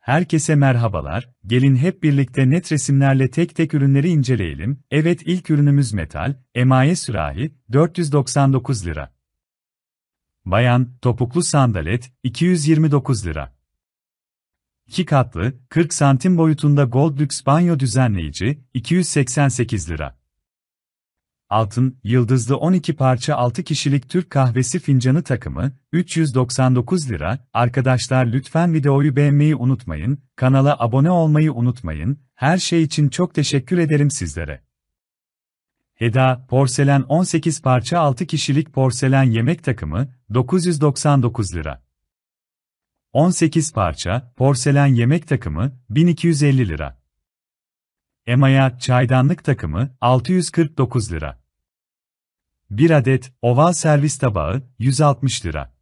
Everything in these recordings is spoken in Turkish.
Herkese merhabalar, gelin hep birlikte net resimlerle tek tek ürünleri inceleyelim. Evet ilk ürünümüz metal, emaye sürahi, 499 lira. Bayan, topuklu sandalet, 229 lira. 2 katlı, 40 santim boyutunda Gold Lux banyo düzenleyici, 288 lira altın, yıldızlı 12 parça 6 kişilik Türk kahvesi fincanı takımı, 399 lira. Arkadaşlar lütfen videoyu beğenmeyi unutmayın, kanala abone olmayı unutmayın, her şey için çok teşekkür ederim sizlere. Heda, porselen 18 parça 6 kişilik porselen yemek takımı, 999 lira. 18 parça, porselen yemek takımı, 1250 lira. Emaya, çaydanlık takımı, 649 lira. 1 adet oval servis tabağı 160 lira.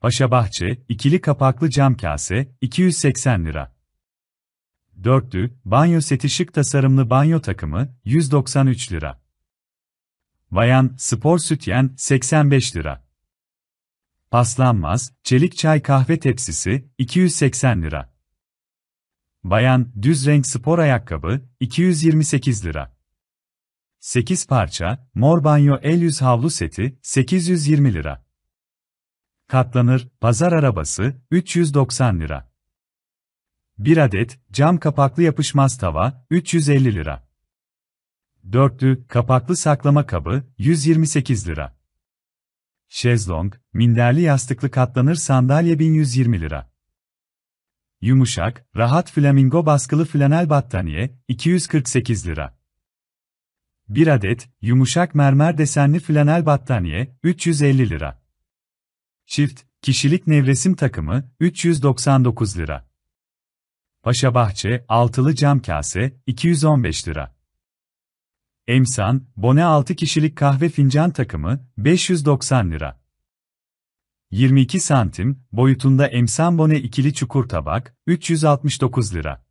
Paşabahçe ikili kapaklı cam kase 280 lira. Dörtlü banyo seti şık tasarımlı banyo takımı 193 lira. Vayan spor sütyen 85 lira. Paslanmaz çelik çay kahve tepsisi 280 lira. Bayan düz renk spor ayakkabı 228 lira. 8 parça, mor banyo el yüz havlu seti, 820 lira. Katlanır, pazar arabası, 390 lira. 1 adet, cam kapaklı yapışmaz tava, 350 lira. Dörtlü, kapaklı saklama kabı, 128 lira. Şezlong, minderli yastıklı katlanır sandalye 1120 lira. Yumuşak, rahat flamingo baskılı flanel battaniye, 248 lira. 1 adet, yumuşak mermer desenli flanel battaniye, 350 lira. Çift, kişilik nevresim takımı, 399 lira. Paşa Bahçe, altılı cam kase, 215 lira. Emsan, bone 6 kişilik kahve fincan takımı, 590 lira. 22 santim, boyutunda emsan bone ikili çukur tabak, 369 lira.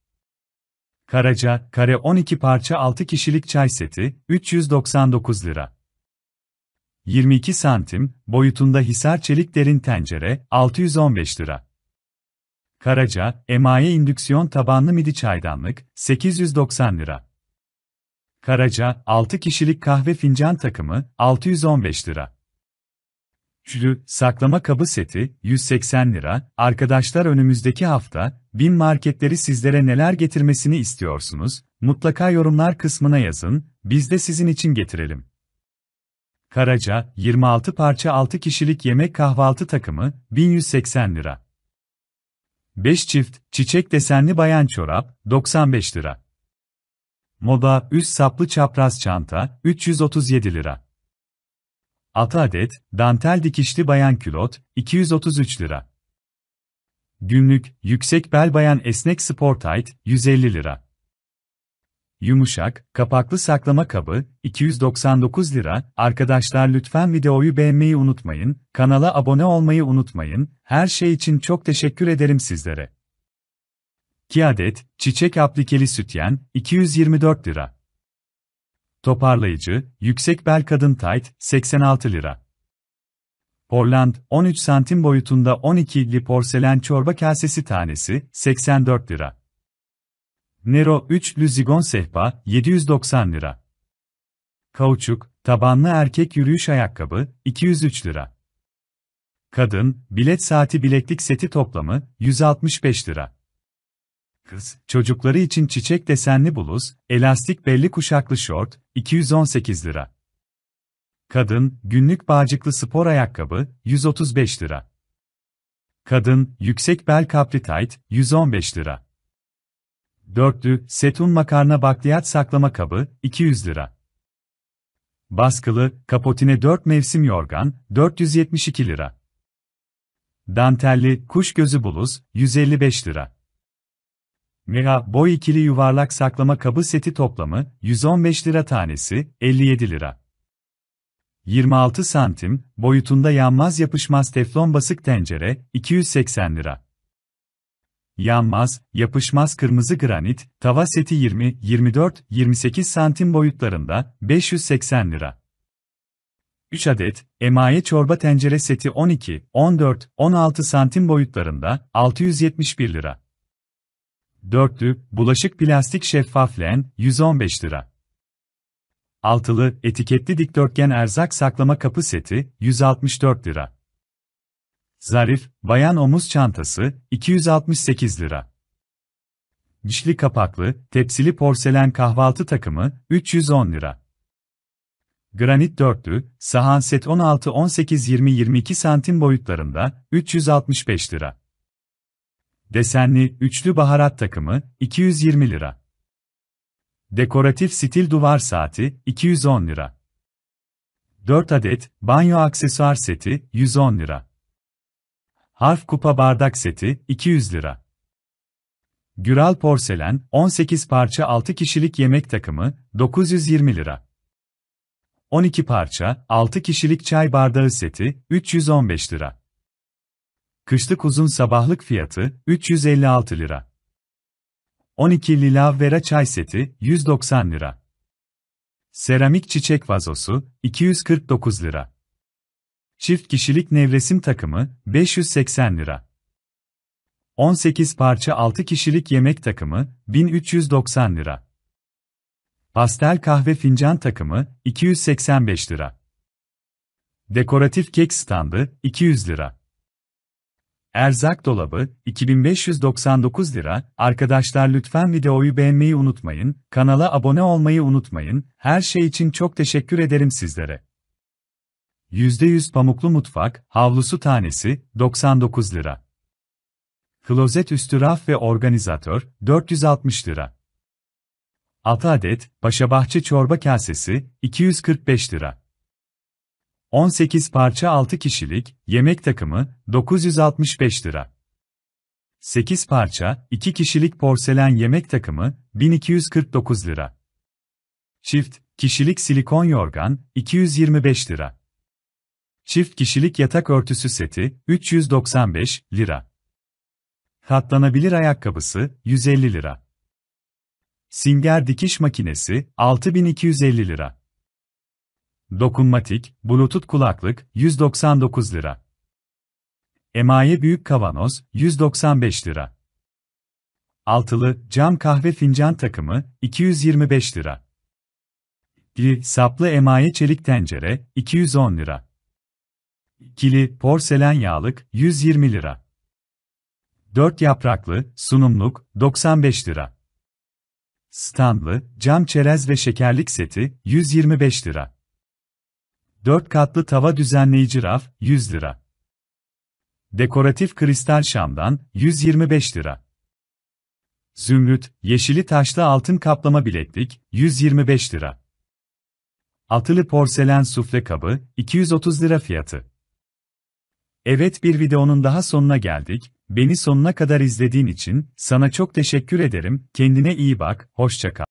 Karaca, kare 12 parça 6 kişilik çay seti, 399 lira. 22 santim, boyutunda hisar çelik derin tencere, 615 lira. Karaca, emaye indüksiyon tabanlı midi çaydanlık, 890 lira. Karaca, 6 kişilik kahve fincan takımı, 615 lira. Üçlü saklama kabı seti 180 lira. Arkadaşlar önümüzdeki hafta bin marketleri sizlere neler getirmesini istiyorsunuz? Mutlaka yorumlar kısmına yazın. Biz de sizin için getirelim. Karaca 26 parça 6 kişilik yemek kahvaltı takımı 1180 lira. 5 çift çiçek desenli bayan çorap 95 lira. Moda üst saplı çapraz çanta 337 lira. 6 adet, dantel dikişli bayan külot, 233 lira. Günlük, yüksek bel bayan esnek spor tight, 150 lira. Yumuşak, kapaklı saklama kabı, 299 lira. Arkadaşlar lütfen videoyu beğenmeyi unutmayın, kanala abone olmayı unutmayın, her şey için çok teşekkür ederim sizlere. 2 adet, çiçek aplikeli sütyen, 224 lira. Toparlayıcı, yüksek bel kadın tight, 86 lira. Portland, 13 santim boyutunda 12 12'li porselen çorba kasesi tanesi, 84 lira. Nero 3 zigon sehpa, 790 lira. Kauçuk, tabanlı erkek yürüyüş ayakkabı, 203 lira. Kadın, bilet saati bileklik seti toplamı, 165 lira kız, çocukları için çiçek desenli bluz, elastik belli kuşaklı şort, 218 lira. Kadın, günlük bağcıklı spor ayakkabı, 135 lira. Kadın, yüksek bel kapri tight, 115 lira. Dörtlü, setun makarna bakliyat saklama kabı, 200 lira. Baskılı, kapotine 4 mevsim yorgan, 472 lira. Dantelli, kuş gözü bluz, 155 lira. Mira boy ikili yuvarlak saklama kabı seti toplamı 115 lira tanesi 57 lira. 26 santim boyutunda yanmaz yapışmaz teflon basık tencere 280 lira. Yanmaz, yapışmaz kırmızı granit, tava seti 20, 24, 28 santim boyutlarında 580 lira. 3 adet emaye çorba tencere seti 12, 14, 16 santim boyutlarında 671 lira. Dörtlü, bulaşık plastik şeffaf len, 115 lira. Altılı, etiketli dikdörtgen erzak saklama kapı seti, 164 lira. Zarif, bayan omuz çantası, 268 lira. Dişli kapaklı, tepsili porselen kahvaltı takımı, 310 lira. Granit dörtlü, sahan set 16-18-20-22 santim boyutlarında, 365 lira. Desenli, üçlü baharat takımı, 220 lira. Dekoratif stil duvar saati, 210 lira. 4 adet, banyo aksesuar seti, 110 lira. Harf kupa bardak seti, 200 lira. Güral porselen, 18 parça 6 kişilik yemek takımı, 920 lira. 12 parça, 6 kişilik çay bardağı seti, 315 lira. Kışlık uzun sabahlık fiyatı 356 lira. 12 lila vera çay seti 190 lira. Seramik çiçek vazosu 249 lira. Çift kişilik nevresim takımı 580 lira. 18 parça 6 kişilik yemek takımı 1390 lira. Pastel kahve fincan takımı 285 lira. Dekoratif kek standı 200 lira. Erzak dolabı 2599 lira. Arkadaşlar lütfen videoyu beğenmeyi unutmayın, kanala abone olmayı unutmayın. Her şey için çok teşekkür ederim sizlere. %100 pamuklu mutfak havlusu tanesi 99 lira. Klozet üstü raf ve organizatör 460 lira. 6 adet paşabahçe çorba kasesi 245 lira. 18 parça 6 kişilik, yemek takımı, 965 lira. 8 parça, 2 kişilik porselen yemek takımı, 1249 lira. Çift, kişilik silikon yorgan, 225 lira. Çift kişilik yatak örtüsü seti, 395 lira. Katlanabilir ayakkabısı, 150 lira. Singer dikiş makinesi, 6250 lira. Dokunmatik, Bluetooth kulaklık, 199 lira. Emaye büyük kavanoz, 195 lira. Altılı, cam kahve fincan takımı, 225 lira. Dili, saplı emaye çelik tencere, 210 lira. Kili, porselen yağlık, 120 lira. 4 yapraklı, sunumluk, 95 lira. Standlı, cam çerez ve şekerlik seti, 125 lira. 4 katlı tava düzenleyici raf, 100 lira. Dekoratif kristal şamdan, 125 lira. Zümrüt, yeşili taşlı altın kaplama bileklik, 125 lira. Atılı porselen sufle kabı, 230 lira fiyatı. Evet bir videonun daha sonuna geldik, beni sonuna kadar izlediğin için, sana çok teşekkür ederim, kendine iyi bak, hoşçakal.